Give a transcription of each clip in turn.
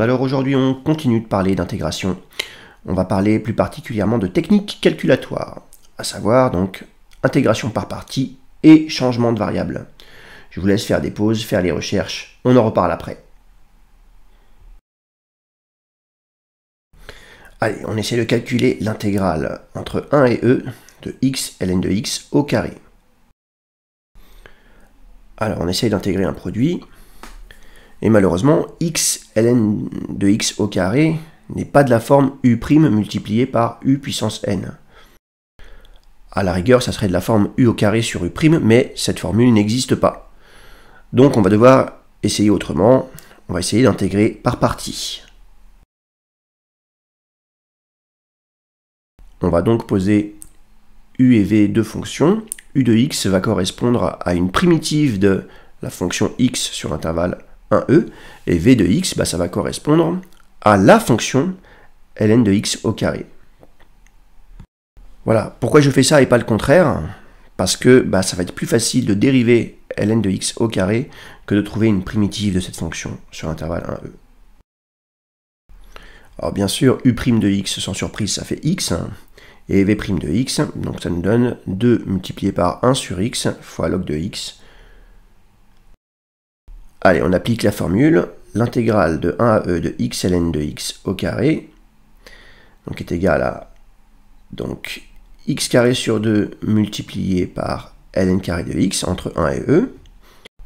Alors aujourd'hui, on continue de parler d'intégration. On va parler plus particulièrement de techniques calculatoires, à savoir donc intégration par partie et changement de variable. Je vous laisse faire des pauses, faire les recherches, on en reparle après. Allez, on essaie de calculer l'intégrale entre 1 et e de x ln de x au carré. Alors on essaye d'intégrer un produit. Et malheureusement, x ln de x au carré n'est pas de la forme u' multipliée par u puissance n. À la rigueur, ça serait de la forme u au carré sur u', mais cette formule n'existe pas. Donc on va devoir essayer autrement. On va essayer d'intégrer par partie. On va donc poser u et v deux fonctions. u de x va correspondre à une primitive de la fonction x sur l'intervalle un e, et v de x, bah, ça va correspondre à la fonction ln de x au carré. Voilà, pourquoi je fais ça et pas le contraire Parce que bah, ça va être plus facile de dériver ln de x au carré que de trouver une primitive de cette fonction sur l'intervalle 1e. Alors bien sûr, u' prime de x, sans surprise, ça fait x, hein, et v' de x, donc ça nous donne 2 multiplié par 1 sur x fois log de x, Allez, on applique la formule. L'intégrale de 1 à e de x ln de x au carré, donc est égale à donc, x carré sur 2 multiplié par ln carré de x entre 1 et e,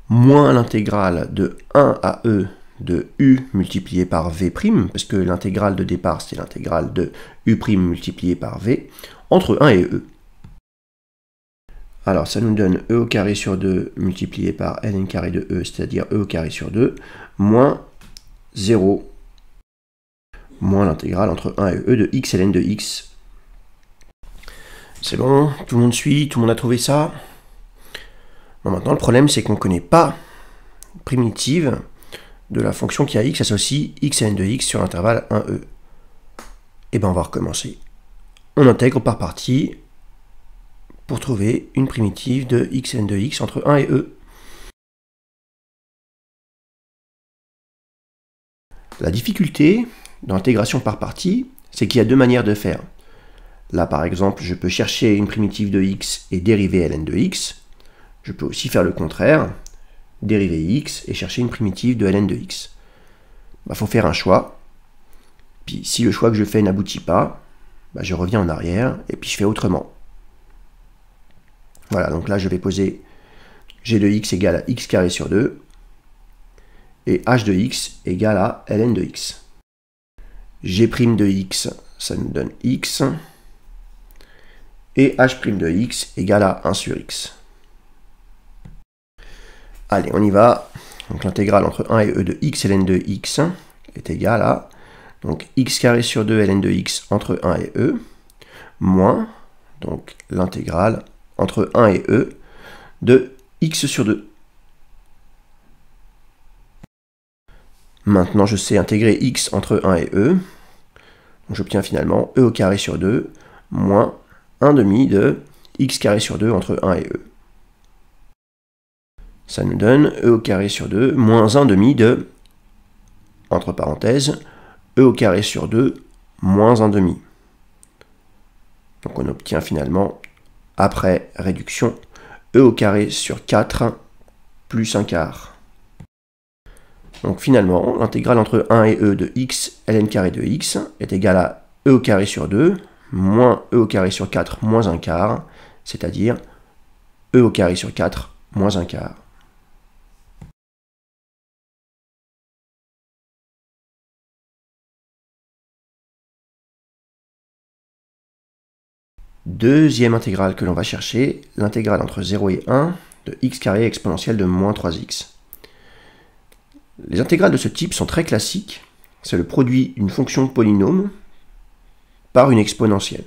moins l'intégrale de 1 à e de u multiplié par v prime, parce que l'intégrale de départ c'est l'intégrale de u prime multiplié par v, entre 1 et e. Alors ça nous donne e au carré sur 2 multiplié par ln carré de e, c'est-à-dire e au carré sur 2, moins 0, moins l'intégrale entre 1 et e de x ln de x. C'est bon, tout le monde suit, tout le monde a trouvé ça. Bon, maintenant le problème c'est qu'on ne connaît pas primitive de la fonction qui a x associe x ln de x sur l'intervalle 1e. Et eh bien on va recommencer. On intègre par partie pour trouver une primitive de xn de x entre 1 et e. La difficulté dans l'intégration par partie, c'est qu'il y a deux manières de faire. Là, par exemple, je peux chercher une primitive de x et dériver ln de x. Je peux aussi faire le contraire, dériver x et chercher une primitive de ln de x. Il bah, faut faire un choix. Puis si le choix que je fais n'aboutit pas, bah, je reviens en arrière et puis je fais autrement. Voilà, donc là je vais poser g de x égale à x carré sur 2 et h de x égale à ln de x. g' de x, ça nous donne x et h' prime de x égale à 1 sur x. Allez, on y va. Donc l'intégrale entre 1 et e de x ln de x est égale à donc x carré sur 2 ln de x entre 1 et e moins donc l'intégrale entre 1 et E de x sur 2. Maintenant, je sais intégrer x entre 1 et e. J'obtiens finalement e au carré sur 2 moins 1 demi de x carré sur 2 entre 1 et e. Ça nous donne e au carré sur 2 moins 1 demi de, entre parenthèses, e au carré sur 2 moins 1 demi. Donc on obtient finalement après réduction, e au carré sur 4 plus 1 quart. Donc finalement, l'intégrale entre 1 et e de x ln carré de x est égale à e au carré sur 2 moins e au carré sur 4 moins 1 quart, c'est-à-dire e au carré sur 4 moins 1 quart. Deuxième intégrale que l'on va chercher, l'intégrale entre 0 et 1 de x carré exponentielle de moins 3x. Les intégrales de ce type sont très classiques. C'est le produit d'une fonction polynôme par une exponentielle.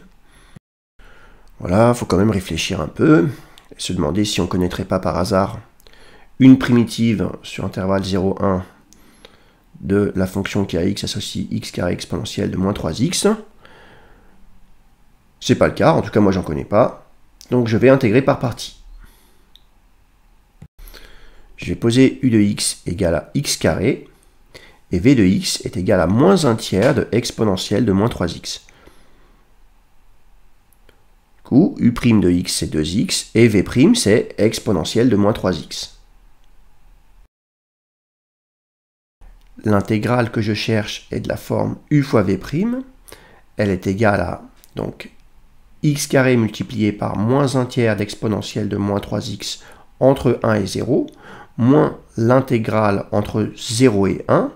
Voilà, il faut quand même réfléchir un peu, et se demander si on ne connaîtrait pas par hasard une primitive sur intervalle 0, 1 de la fonction qui a x associe x carré exponentielle de moins 3x. C'est pas le cas, en tout cas moi j'en connais pas. Donc je vais intégrer par partie. Je vais poser U de x égale à x carré, et V de x est égal à moins un tiers de exponentielle de moins 3x. Du coup, U' de x c'est 2x, et V' c'est exponentielle de moins 3x. L'intégrale que je cherche est de la forme U fois V', elle est égale à donc x carré multiplié par moins un tiers d'exponentielle de moins 3x entre 1 et 0, moins l'intégrale entre 0 et 1,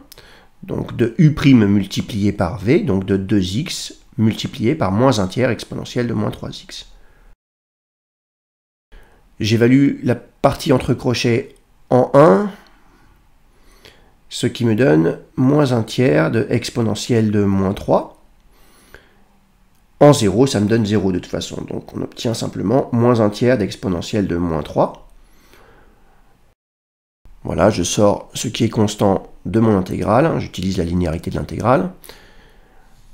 donc de u' multiplié par v, donc de 2x multiplié par moins un tiers exponentielle de moins 3x. J'évalue la partie entre crochets en 1, ce qui me donne moins un tiers de exponentielle de moins 3, en 0, ça me donne 0 de toute façon. Donc on obtient simplement moins 1 tiers d'exponentielle de moins 3. Voilà, je sors ce qui est constant de mon intégrale, j'utilise la linéarité de l'intégrale.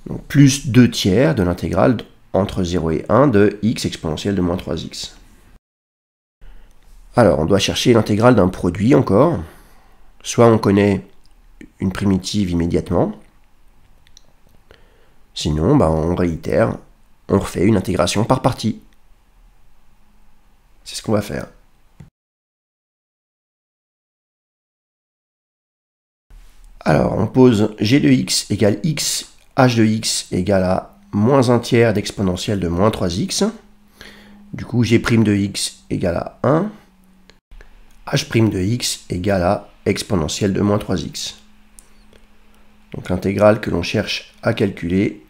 Donc plus 2 tiers de l'intégrale entre 0 et 1 de x exponentielle de moins 3x. Alors, on doit chercher l'intégrale d'un produit encore. Soit on connaît une primitive immédiatement, Sinon, bah, on réitère, on refait une intégration par partie. C'est ce qu'on va faire. Alors, on pose g de x égale x, h de x égale à moins un tiers d'exponentielle de moins 3x. Du coup, g' de x égale à 1. h' de x égale à exponentielle de moins 3x. Donc l'intégrale que l'on cherche à calculer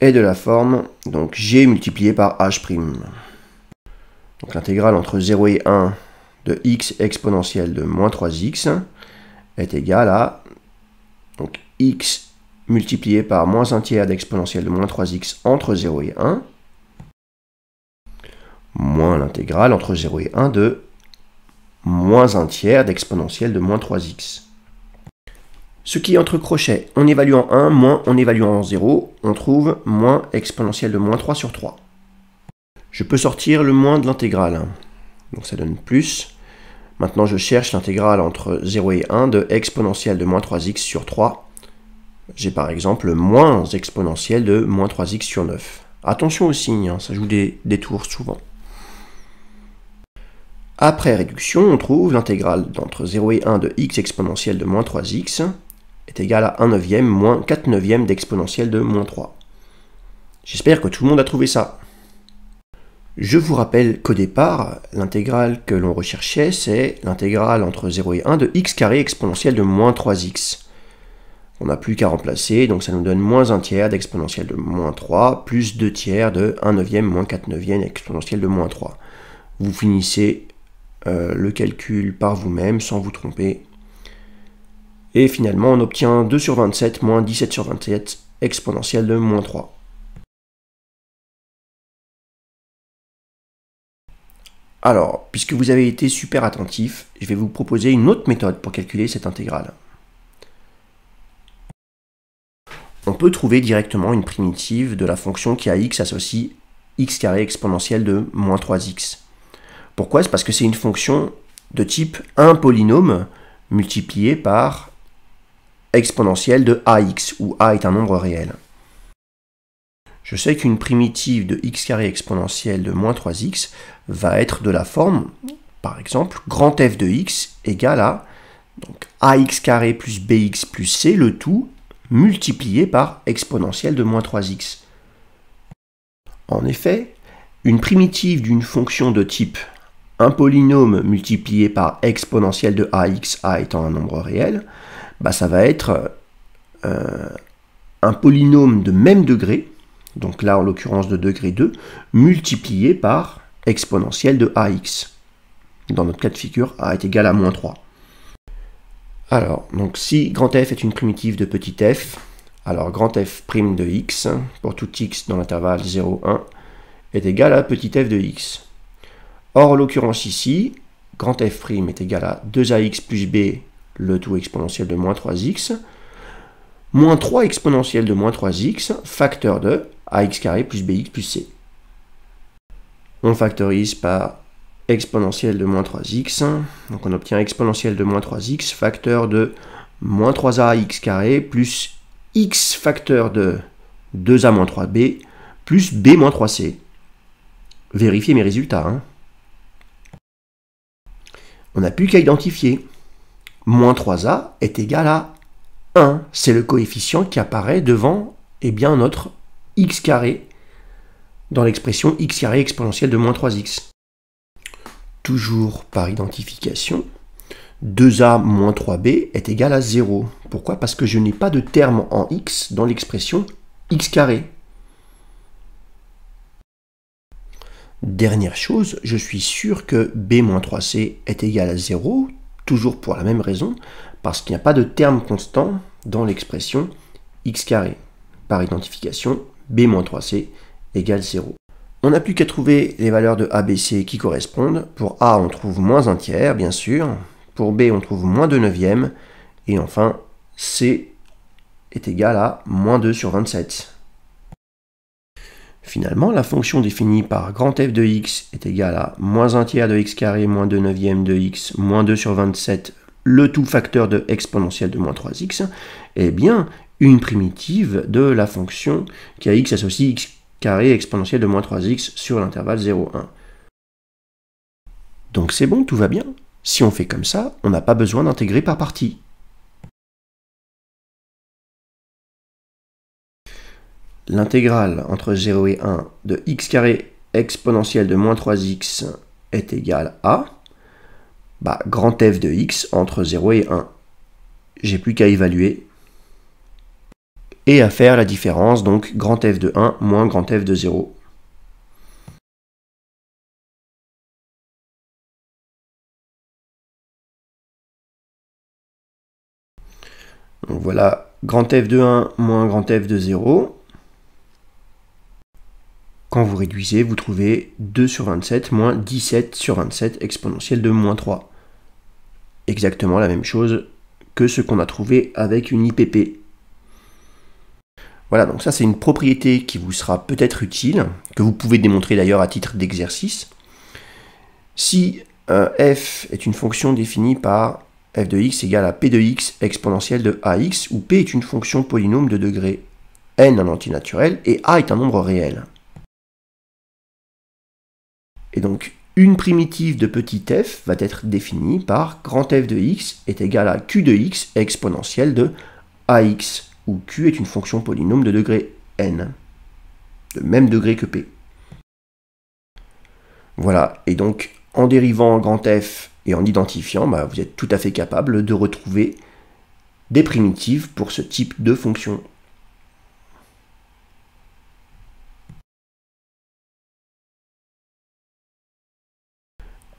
est de la forme, donc g multiplié par h'. prime. Donc l'intégrale entre 0 et 1 de x exponentielle de moins 3x est égale à donc, x multiplié par moins 1 tiers d'exponentielle de moins 3x entre 0 et 1 moins l'intégrale entre 0 et 1 de moins 1 tiers d'exponentielle de moins 3x. Ce qui est entre crochets, en évaluant 1 moins en évaluant 0, on trouve moins exponentielle de moins 3 sur 3. Je peux sortir le moins de l'intégrale, donc ça donne plus. Maintenant je cherche l'intégrale entre 0 et 1 de exponentielle de moins 3x sur 3. J'ai par exemple moins exponentielle de moins 3x sur 9. Attention au signe, hein, ça joue des, détours souvent. Après réduction, on trouve l'intégrale entre 0 et 1 de x exponentielle de moins 3x est égal à 1 neuvième moins 4 neuvièmes d'exponentielle de moins 3. J'espère que tout le monde a trouvé ça. Je vous rappelle qu'au départ, l'intégrale que l'on recherchait, c'est l'intégrale entre 0 et 1 de x carré exponentielle de moins 3x. On n'a plus qu'à remplacer, donc ça nous donne moins 1 tiers d'exponentielle de moins 3, plus 2 tiers de 1 neuvième moins 4 neuvième exponentielle de moins 3. Vous finissez euh, le calcul par vous-même sans vous tromper et finalement, on obtient 2 sur 27 moins 17 sur 27 exponentielle de moins 3. Alors, puisque vous avez été super attentif, je vais vous proposer une autre méthode pour calculer cette intégrale. On peut trouver directement une primitive de la fonction qui a x associe x carré exponentielle de moins 3x. Pourquoi C'est parce que c'est une fonction de type 1 polynôme multiplié par exponentielle de ax, où a est un nombre réel. Je sais qu'une primitive de x carré exponentielle de moins 3x va être de la forme, par exemple, grand f de x égale à donc, ax carré plus bx plus c, le tout multiplié par exponentielle de moins 3x. En effet, une primitive d'une fonction de type un polynôme multiplié par exponentielle de ax, a étant un nombre réel, bah, ça va être euh, un polynôme de même degré, donc là en l'occurrence de degré 2, multiplié par exponentielle de ax. Dans notre cas de figure, a est égal à moins 3. Alors, donc si grand F est une primitive de petit f, alors grand F prime de x, pour tout x dans l'intervalle 0, 1, est égal à petit f de x. Or, en l'occurrence ici, grand F prime est égal à 2ax plus b le tout exponentiel de moins 3x, moins 3 exponentiel de moins 3x, facteur de ax plus bx plus c. On factorise par exponentielle de moins 3x, donc on obtient exponentielle de moins 3x, facteur de moins 3ax carré plus x facteur de 2a moins 3b plus b moins 3c. Vérifiez mes résultats. Hein. On n'a plus qu'à identifier moins 3a est égal à 1. C'est le coefficient qui apparaît devant eh notre x carré dans l'expression x carré exponentielle de moins 3x. Toujours par identification, 2a moins 3b est égal à 0. Pourquoi Parce que je n'ai pas de terme en x dans l'expression x carré. Dernière chose, je suis sûr que b moins 3c est égal à 0, toujours pour la même raison, parce qu'il n'y a pas de terme constant dans l'expression x carré. Par identification, b-3c égale 0. On n'a plus qu'à trouver les valeurs de a, b, c qui correspondent. Pour a, on trouve moins un tiers, bien sûr. Pour b, on trouve moins 2 neuvièmes. Et enfin, c est égal à moins 2 sur 27. Finalement, la fonction définie par grand f de x est égale à moins 1 tiers de x carré moins 2 neuvième de x moins 2 sur 27, le tout facteur de exponentielle de moins 3x, est bien une primitive de la fonction qui a x associé x carré exponentielle de moins 3x sur l'intervalle 0, Donc c'est bon, tout va bien. Si on fait comme ça, on n'a pas besoin d'intégrer par partie. l'intégrale entre 0 et 1 de x carré exponentielle de moins 3x est égale à bah, grand f de x entre 0 et 1. J'ai plus qu'à évaluer et à faire la différence, donc grand f de 1 moins grand f de 0. Donc voilà, grand f de 1 moins grand f de 0. Quand vous réduisez, vous trouvez 2 sur 27 moins 17 sur 27 exponentielle de moins 3. Exactement la même chose que ce qu'on a trouvé avec une IPP. Voilà, donc ça c'est une propriété qui vous sera peut-être utile, que vous pouvez démontrer d'ailleurs à titre d'exercice. Si euh, f est une fonction définie par f de x égale à p de x exponentielle de ax, où p est une fonction polynôme de degré n un entier naturel et a est un nombre réel. Et donc, une primitive de petit f va être définie par grand f de x est égal à q de x exponentielle de ax, où q est une fonction polynôme de degré n, de même degré que p. Voilà, et donc en dérivant grand f et en identifiant, bah, vous êtes tout à fait capable de retrouver des primitives pour ce type de fonction.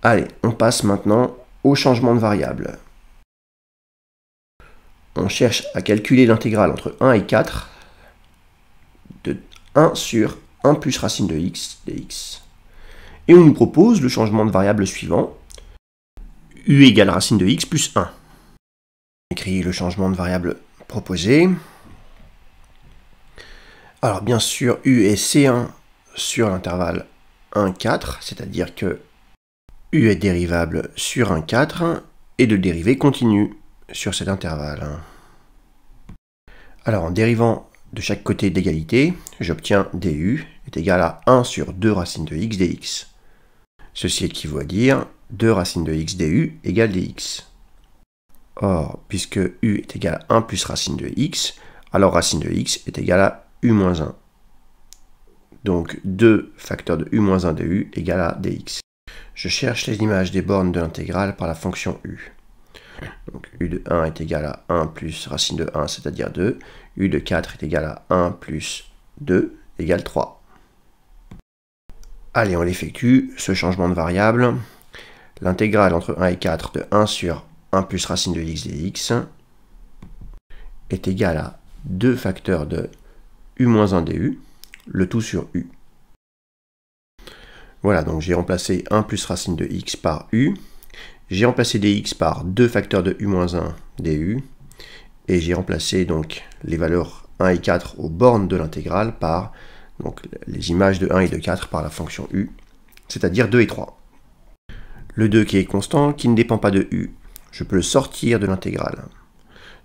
Allez, on passe maintenant au changement de variable. On cherche à calculer l'intégrale entre 1 et 4 de 1 sur 1 plus racine de x dx. Et on nous propose le changement de variable suivant, u égale racine de x plus 1. On Écrit le changement de variable proposé. Alors bien sûr, u est c1 sur l'intervalle 1, 4, c'est-à-dire que U est dérivable sur un 4 et de dérivée continue sur cet intervalle. Alors en dérivant de chaque côté d'égalité, j'obtiens du est égal à 1 sur 2 racines de x dx. Ceci équivaut à dire 2 racines de x du égale dx. Or, puisque u est égal à 1 plus racine de x, alors racine de x est égale à u moins 1. Donc 2 facteur de u moins 1 du égale à dx. Je cherche les images des bornes de l'intégrale par la fonction u. Donc u de 1 est égal à 1 plus racine de 1, c'est-à-dire 2. u de 4 est égal à 1 plus 2 égale 3. Allez, on l'effectue, ce changement de variable. L'intégrale entre 1 et 4 de 1 sur 1 plus racine de x dx est égale à 2 facteurs de u-1 moins du, le tout sur u. Voilà, donc j'ai remplacé 1 plus racine de x par u. J'ai remplacé dx par 2 facteurs de u-1 moins du. Et j'ai remplacé donc les valeurs 1 et 4 aux bornes de l'intégrale par donc, les images de 1 et de 4 par la fonction u, c'est-à-dire 2 et 3. Le 2 qui est constant, qui ne dépend pas de u, je peux le sortir de l'intégrale.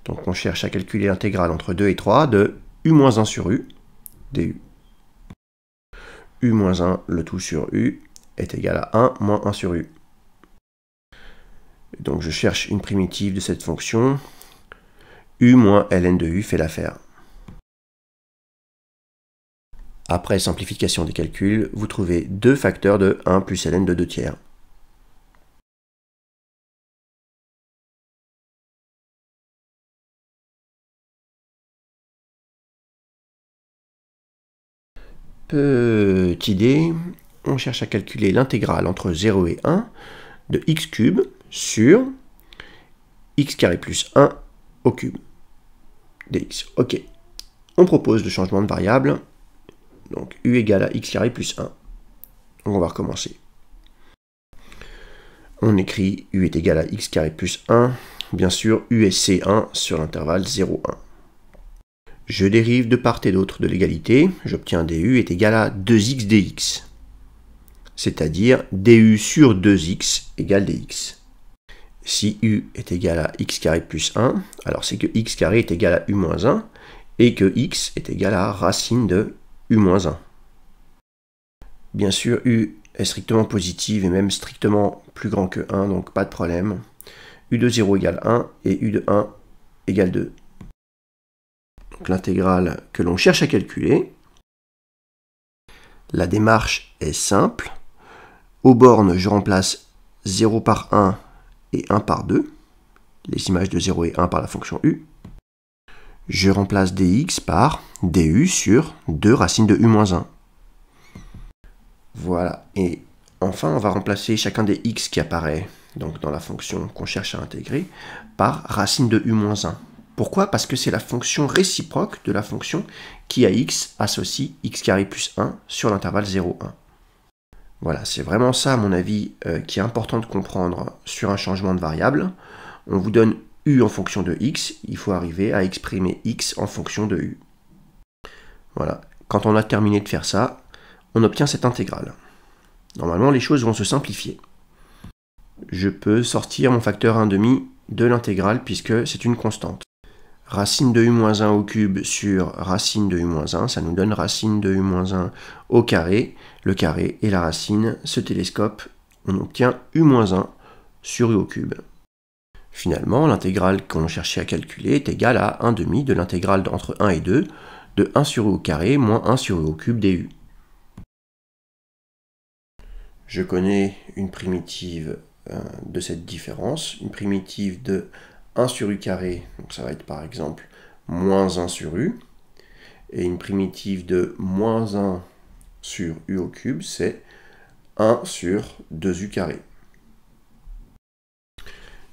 Donc on cherche à calculer l'intégrale entre 2 et 3 de u-1 moins sur u du u moins 1, le tout sur u, est égal à 1 moins 1 sur u. Donc je cherche une primitive de cette fonction. u moins ln de u fait l'affaire. Après simplification des calculs, vous trouvez deux facteurs de 1 plus ln de 2 tiers. Petite idée, on cherche à calculer l'intégrale entre 0 et 1 de x cube sur x carré plus 1 au cube dx. Ok. On propose le changement de variable, donc u égale à x carré plus 1. on va recommencer. On écrit u est égal à x carré plus 1. Bien sûr, u est c1 sur l'intervalle 0, 1. Je dérive de part et d'autre de l'égalité, j'obtiens du est égal à 2x dx, c'est-à-dire du sur 2x égale dx. Si u est égal à x carré plus 1, alors c'est que x carré est égal à u moins 1, et que x est égal à racine de u moins 1. Bien sûr, u est strictement positive et même strictement plus grand que 1, donc pas de problème. u de 0 égale 1 et u de 1 égale 2 donc l'intégrale que l'on cherche à calculer. La démarche est simple. Aux bornes, je remplace 0 par 1 et 1 par 2, les images de 0 et 1 par la fonction u. Je remplace dx par du sur 2 racines de u-1. moins Voilà, et enfin on va remplacer chacun des x qui apparaît donc dans la fonction qu'on cherche à intégrer par racine de u-1. moins pourquoi Parce que c'est la fonction réciproque de la fonction qui à x associe x carré plus 1 sur l'intervalle 0, 1. Voilà, c'est vraiment ça, à mon avis, euh, qui est important de comprendre sur un changement de variable. On vous donne u en fonction de x, il faut arriver à exprimer x en fonction de u. Voilà, quand on a terminé de faire ça, on obtient cette intégrale. Normalement, les choses vont se simplifier. Je peux sortir mon facteur 1,5 de l'intégrale puisque c'est une constante racine de u-1 au cube sur racine de u-1, ça nous donne racine de u-1 au carré, le carré et la racine, ce télescope, on obtient u-1 sur u au cube. Finalement, l'intégrale qu'on cherchait à calculer est égale à 1 demi de l'intégrale entre 1 et 2 de 1 sur u au carré moins 1 sur u au cube du. Je connais une primitive euh, de cette différence, une primitive de 1 sur u carré, donc ça va être par exemple moins 1 sur u, et une primitive de moins 1 sur u au cube, c'est 1 sur 2u carré.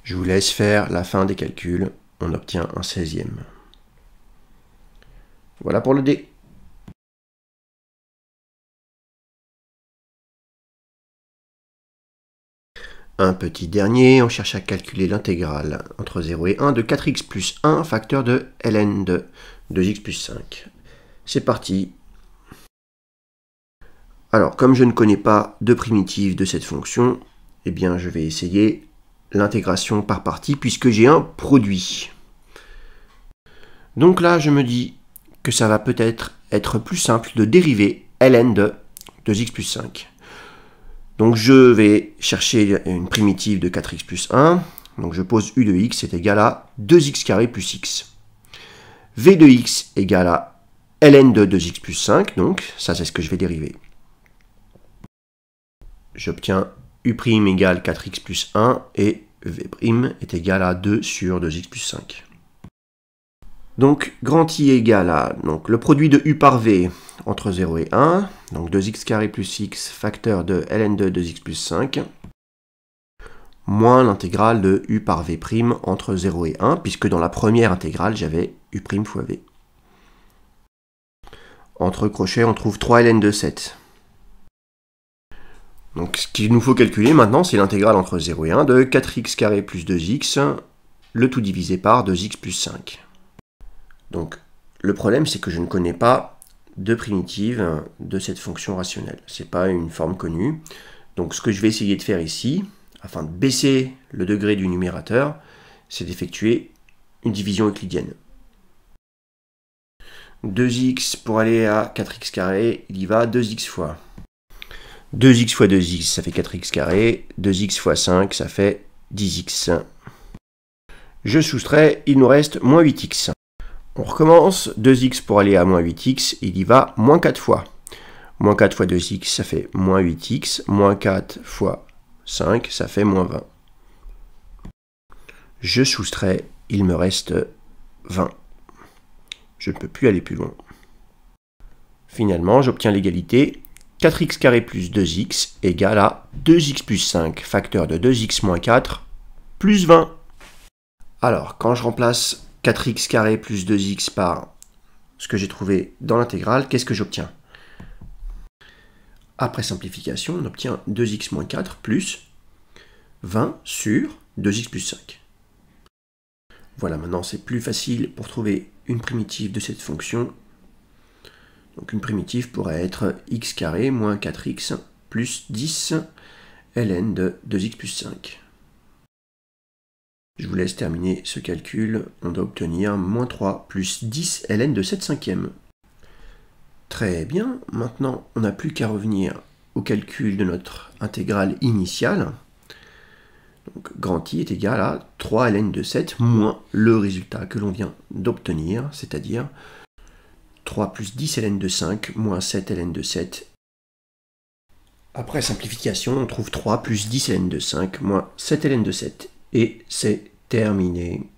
Je vous laisse faire la fin des calculs, on obtient un 16e. Voilà pour le dé. Un petit dernier, on cherche à calculer l'intégrale entre 0 et 1 de 4x plus 1 facteur de ln de 2x plus 5. C'est parti Alors, comme je ne connais pas de primitive de cette fonction, eh bien je vais essayer l'intégration par partie puisque j'ai un produit. Donc là, je me dis que ça va peut-être être plus simple de dériver ln de 2x plus 5. Donc je vais chercher une primitive de 4x plus 1. Donc je pose u de x est égal à 2x carré plus x. v de x égal à ln de 2x plus 5. Donc ça c'est ce que je vais dériver. J'obtiens u' égale 4x plus 1 et v' est égal à 2 sur 2x plus 5. Donc grand I égal à donc, le produit de u par v entre 0 et 1, donc 2x carré plus x facteur de ln de 2x plus 5 moins l'intégrale de u par v' entre 0 et 1, puisque dans la première intégrale, j'avais u' fois v. Entre crochets, on trouve 3 ln de 7. Donc ce qu'il nous faut calculer maintenant, c'est l'intégrale entre 0 et 1 de 4x carré plus 2x, le tout divisé par 2x plus 5. Donc le problème, c'est que je ne connais pas de primitive hein, de cette fonction rationnelle. Ce n'est pas une forme connue. Donc ce que je vais essayer de faire ici, afin de baisser le degré du numérateur, c'est d'effectuer une division euclidienne. 2x pour aller à 4x il y va 2x fois. 2x fois 2x, ça fait 4x 2x fois 5, ça fait 10x. Je soustrais, il nous reste moins 8x. On recommence, 2x pour aller à moins 8x, il y va moins 4 fois. Moins 4 fois 2x, ça fait moins 8x, moins 4 fois 5, ça fait moins 20. Je soustrais, il me reste 20. Je ne peux plus aller plus loin. Finalement, j'obtiens l'égalité. 4x plus 2x égale à 2x plus 5, facteur de 2x moins 4, plus 20. Alors, quand je remplace 4x carré plus 2x par ce que j'ai trouvé dans l'intégrale, qu'est-ce que j'obtiens Après simplification, on obtient 2x moins 4 plus 20 sur 2x plus 5. Voilà, maintenant c'est plus facile pour trouver une primitive de cette fonction. Donc une primitive pourrait être x carré moins 4x plus 10 ln de 2x plus 5. Je vous laisse terminer ce calcul. On doit obtenir moins 3 plus 10 ln de 7 cinquièmes. Très bien, maintenant on n'a plus qu'à revenir au calcul de notre intégrale initiale. Donc grand i est égal à 3 ln de 7 moins le résultat que l'on vient d'obtenir, c'est-à-dire 3 plus 10 ln de 5 moins 7 ln de 7. Après simplification, on trouve 3 plus 10 ln de 5 moins 7 ln de 7 et c'est terminé.